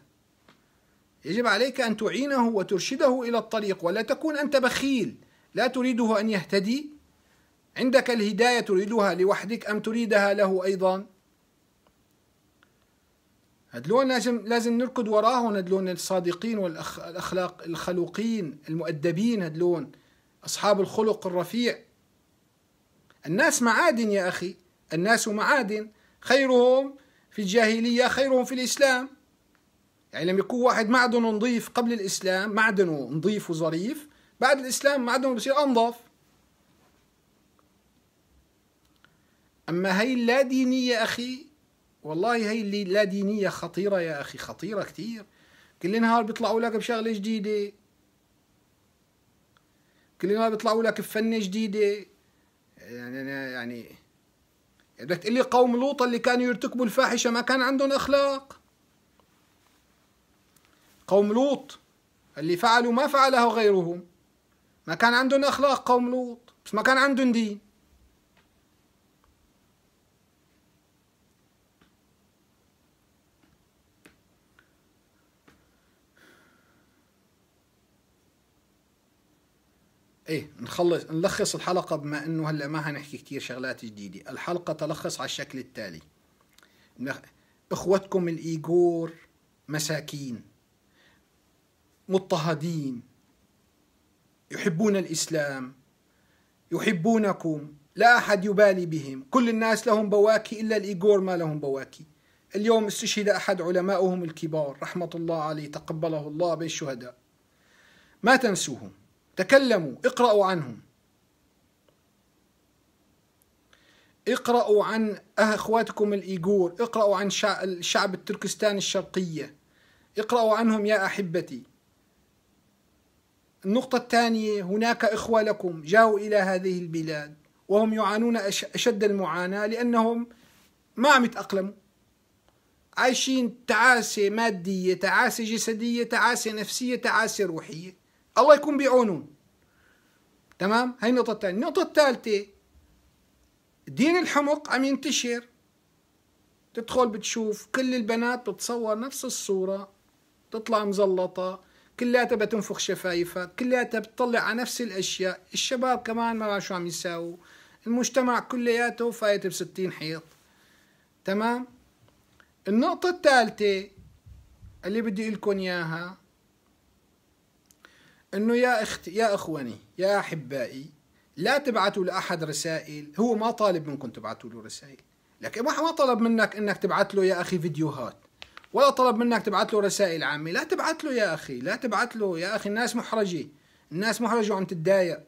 يجب عليك ان تعينه وترشده الى الطريق ولا تكون انت بخيل لا تريده ان يهتدي عندك الهدايه تريدها لوحدك ام تريدها له ايضا هدلون لازم لازم نركض وراهم هدلون الصادقين والاخلاق الخلوقين المؤدبين هدلون اصحاب الخلق الرفيع الناس معادن يا اخي الناس معادن خيرهم في الجاهليه خيرهم في الاسلام يعني لما يكون واحد معدنه نظيف قبل الاسلام معدنه نظيف وظريف بعد الاسلام معدنه بصير انظف اما هي اللا دينيه اخي والله هي اللي لا دينية خطيرة يا أخي خطيرة كثير كل نهار بيطلعوا لك بشغلة جديدة كل نهار بيطلعوا لك بفنة جديدة يعني أنا يعني،, يعني بدك تقول لي قوم لوط اللي كانوا يرتكبوا الفاحشة ما كان عندهم أخلاق قوم لوط اللي فعلوا ما فعله غيرهم ما كان عندهم أخلاق قوم لوط بس ما كان عندهم دين ايه نخلص نلخص الحلقه بما انه هلا ما حنحكي كثير شغلات جديده الحلقه تلخص على الشكل التالي اخوتكم الايغور مساكين مضطهدين يحبون الاسلام يحبونكم لا احد يبالي بهم كل الناس لهم بواكي الا الايغور ما لهم بواكي اليوم استشهد احد علمائهم الكبار رحمه الله عليه تقبله الله بالشهداء ما تنسوهم تكلموا اقرأوا عنهم اقرأوا عن أخواتكم الإيغور اقرأوا عن الشعب التركستان الشرقية اقرأوا عنهم يا أحبتي النقطة الثانية هناك إخوة لكم جاءوا إلى هذه البلاد وهم يعانون أشد المعاناة لأنهم ما عم يتأقلموا عايشين تعاسة مادية تعاسة جسدية تعاسة نفسية تعاسة روحية الله يكون بعونهم تمام هاي النقطة الثانية النقطة الثالثة دين الحمق عم ينتشر تدخل بتشوف كل البنات بتصور نفس الصورة تطلع مزلطة كلياتها بتنفخ شفايفها كلياتها بتطلع على نفس الأشياء الشباب كمان ما شو عم يساووا المجتمع كلياته فايت بستين حيط تمام النقطة الثالثة اللي بدي لكم إياها انه يا اختي يا اخواني يا احبائي لا تبعثوا لاحد رسائل هو ما طالب منكم تبعثوا له رسائل لكن ما طلب منك انك تبعث له يا اخي فيديوهات ولا طلب منك تبعث له رسائل عامه لا تبعث له يا اخي لا تبعث له يا اخي الناس محرجه الناس محرجه وعم تتضايق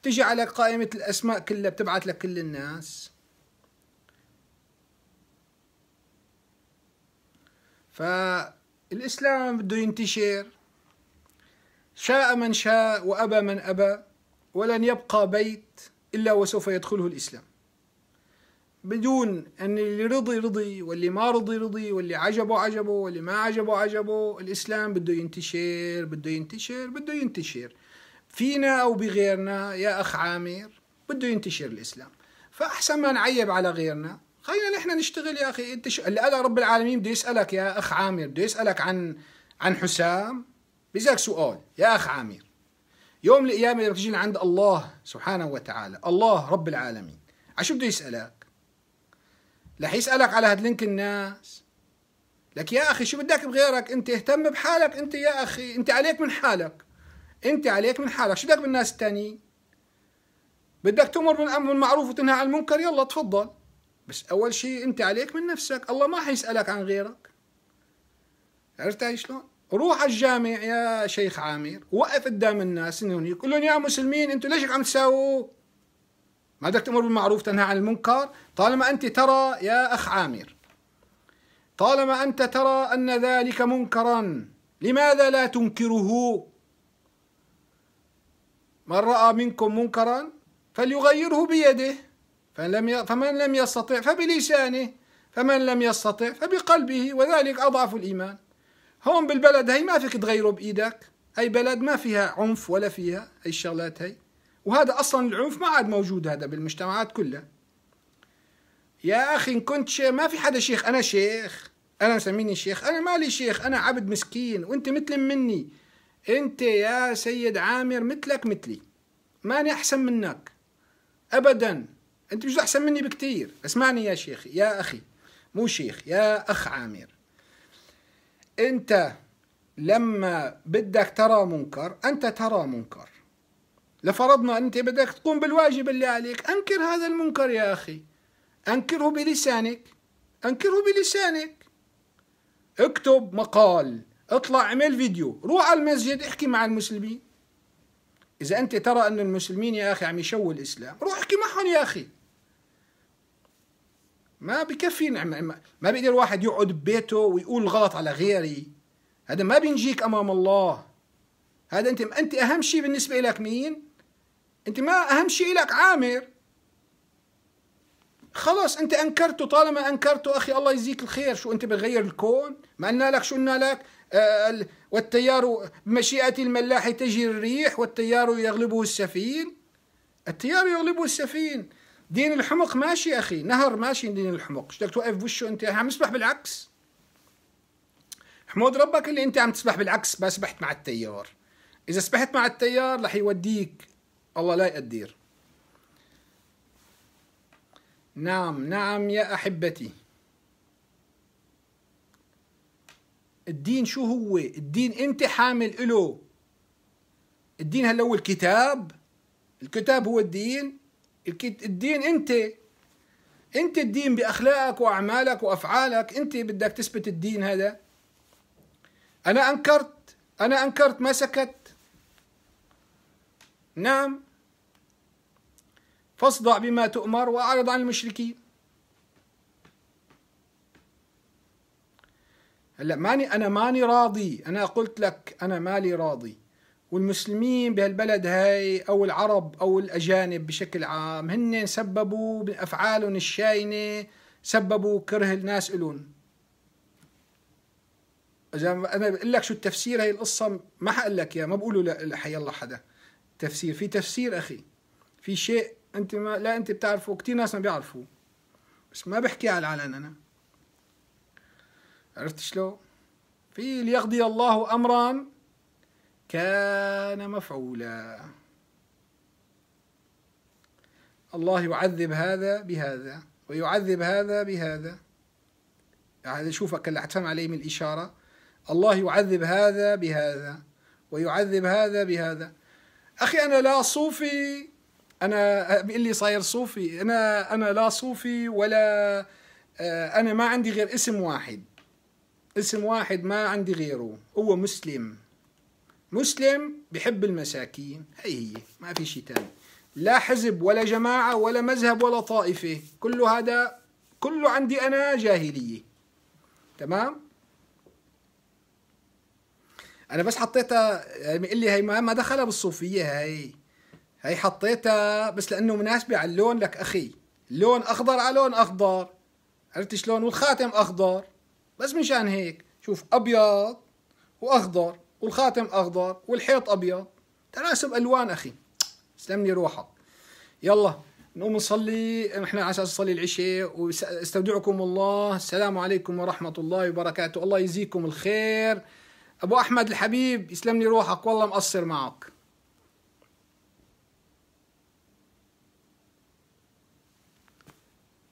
بتجي على قائمه الاسماء كلها بتبعث لك كل الناس فالاسلام بده ينتشر شاء من شاء وأبى من أبى ولن يبقى بيت إلا وسوف يدخله الإسلام بدون أن اللي رضي رضي واللي ما رضي رضي واللي عجبه عجبه واللي ما عجبه عجبه الإسلام بده ينتشر بده ينتشر بده ينتشر فينا أو بغيرنا يا أخ عامر بده ينتشر الإسلام فأحسن ما نعيب على غيرنا خلينا نحن نشتغل يا أخي انت قال رب العالمين بده يسألك يا أخ عامر بده يسألك عن عن حسام بيجيك سؤال يا أخ عامر يوم القيامة لما بتجي لعند الله سبحانه وتعالى الله رب العالمين عشو بده يسألك رح يسألك على هدلنك الناس لك يا أخي شو بدك بغيرك أنت اهتم بحالك أنت يا أخي أنت عليك من حالك أنت عليك من حالك شو بدك بالناس التانيين بدك تمر بالأمر بالمعروف وتنهى عن المنكر يلا تفضل بس أول شيء أنت عليك من نفسك الله ما حيسألك عن غيرك عرفت هاي شلون روح الجامع يا شيخ عامر وقف قدام الناس انهم لهم يا مسلمين انتم ليش عم تساووا ما بدك تأمر بالمعروف تنهى عن المنكر طالما أنت ترى يا أخ عامر طالما أنت ترى أن ذلك منكرا لماذا لا تنكره من رأى منكم منكرا فليغيره بيده فلم لم فمن لم يستطع فبلسانه فمن لم يستطع فبقلبه وذلك أضعف الإيمان هون بالبلد هي ما فيك تغيره بايدك هي بلد ما فيها عنف ولا فيها هي الشغلات هي وهذا اصلا العنف ما عاد موجود هذا بالمجتمعات كلها يا اخي ان كنت شيخ ما في حدا شيخ انا شيخ انا سميني شيخ انا مالي شيخ انا عبد مسكين وانت مثل مني انت يا سيد عامر مثلك مثلي ماني احسن منك ابدا انت مش احسن مني بكثير اسمعني يا شيخي يا اخي مو شيخ يا اخ عامر أنت لما بدك ترى منكر أنت ترى منكر لفرضنا أنت بدك تقوم بالواجب اللي عليك أنكر هذا المنكر يا أخي أنكره بلسانك أنكره بلسانك اكتب مقال اطلع اعمل فيديو روح على المسجد احكي مع المسلمين إذا أنت ترى أن المسلمين يا أخي عم يشووا الإسلام روح احكي معهم يا أخي ما بكفي ما, ما بيقدر واحد يقعد ببيته ويقول غلط على غيري هذا ما بينجيك امام الله هذا انت انت اهم شيء بالنسبه لك مين انت ما اهم شيء لك عامر خلص انت انكرته طالما انكرته اخي الله يجزيك الخير شو انت بتغير الكون ما قلنا لك شو قلنا لك آه، والتيار بمشيئه الملاح تجري الريح والتيار يغلبه السفين التيار يغلبه السفين دين الحمق ماشي يا أخي نهر ماشي دين الحمق ايش بدك توقف وشه أنت عم تسبح بالعكس حمود ربك اللي أنت عم تسبح بالعكس ما سبحت مع التيار إذا سبحت مع التيار رح يوديك الله لا يقدر نعم نعم يا أحبتي الدين شو هو الدين أنت حامل إله الدين هل هو الكتاب الكتاب هو الدين الدين انت انت الدين باخلاقك واعمالك وافعالك انت بدك تثبت الدين هذا انا انكرت انا انكرت ما سكت نعم فاصدع بما تؤمر واعرض عن المشركين هلا ماني انا ماني راضي انا قلت لك انا مالي راضي والمسلمين بهالبلد هاي او العرب او الاجانب بشكل عام هن سببوا بافعالهم الشاينه سببوا كره الناس الون اذا انا بقول لك شو التفسير هاي القصه ما حقول لك يا ما بقولوا لا الله حدا تفسير في تفسير اخي في شيء انت ما لا انت بتعرفه كثير ناس ما بيعرفوه بس ما بحكي على العلن انا عرفت شلون في ليقضي الله امرا كان مفعولا الله يعذب هذا بهذا ويعذب هذا بهذا هذا شوفك اللي اعتم عليه من الإشارة الله يعذب هذا بهذا ويعذب هذا بهذا أخي أنا لا صوفي أنا بيقول لي صاير صوفي أنا أنا لا صوفي ولا آه، أنا ما عندي غير اسم واحد اسم واحد ما عندي غيره هو مسلم مسلم بحب المساكين هي هي ما في شيء ثاني لا حزب ولا جماعة ولا مذهب ولا طائفة كل هذا كله عندي أنا جاهلية تمام أنا بس حطيتها يعني لي هي ما دخلها بالصوفية هي هي حطيتها بس لأنه مناسبة على اللون لك أخي لون أخضر على لون أخضر عرفت شلون والخاتم أخضر بس مشان هيك شوف أبيض وأخضر والخاتم اخضر والحيط ابيض تناسب الوان اخي استلمني لي روحك يلا نقوم نصلي احنا على اساس نصلي العشاء واستودعكم الله السلام عليكم ورحمه الله وبركاته الله يجزيكم الخير ابو احمد الحبيب يسلم لي روحك والله مقصر معك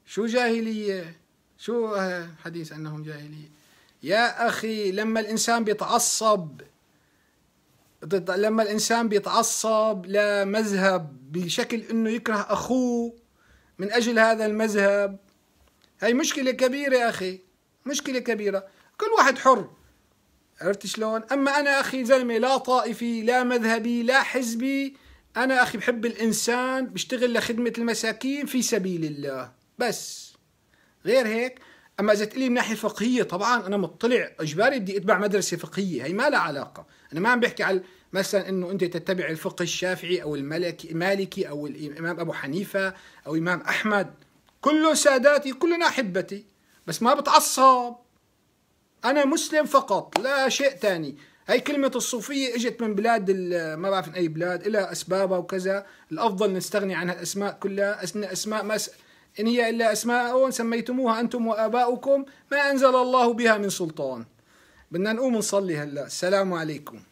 شو جاهلية شو حديث أنهم جاهلية يا أخي لما الإنسان بيتعصب ضد لما الانسان بيتعصب لمذهب بشكل انه يكره اخوه من اجل هذا المذهب هاي مشكلة كبيرة يا اخي مشكلة كبيرة كل واحد حر عرفت شلون اما انا اخي زلمة لا طائفي لا مذهبي لا حزبي انا اخي بحب الانسان بشتغل لخدمة المساكين في سبيل الله بس غير هيك اما اذا تقلي من ناحية فقهية طبعا انا مطلع اجباري بدي اتبع مدرسة فقهية هي ما لها علاقة انا ما عم بحكي على مثلا انه انت تتبع الفقه الشافعي او الملكي مالكي او الامام ابو حنيفه او امام احمد كله ساداتي كلنا احبتي بس ما بتعصب انا مسلم فقط لا شيء ثاني هاي كلمة الصوفية اجت من بلاد ما بعرف من اي بلاد لها اسبابها وكذا الافضل نستغني عن هالاسماء كلها اسماء ما س... ان هي الا اسماء سميتموها انتم واباؤكم ما انزل الله بها من سلطان بدنا نقوم نصلي هلا السلام عليكم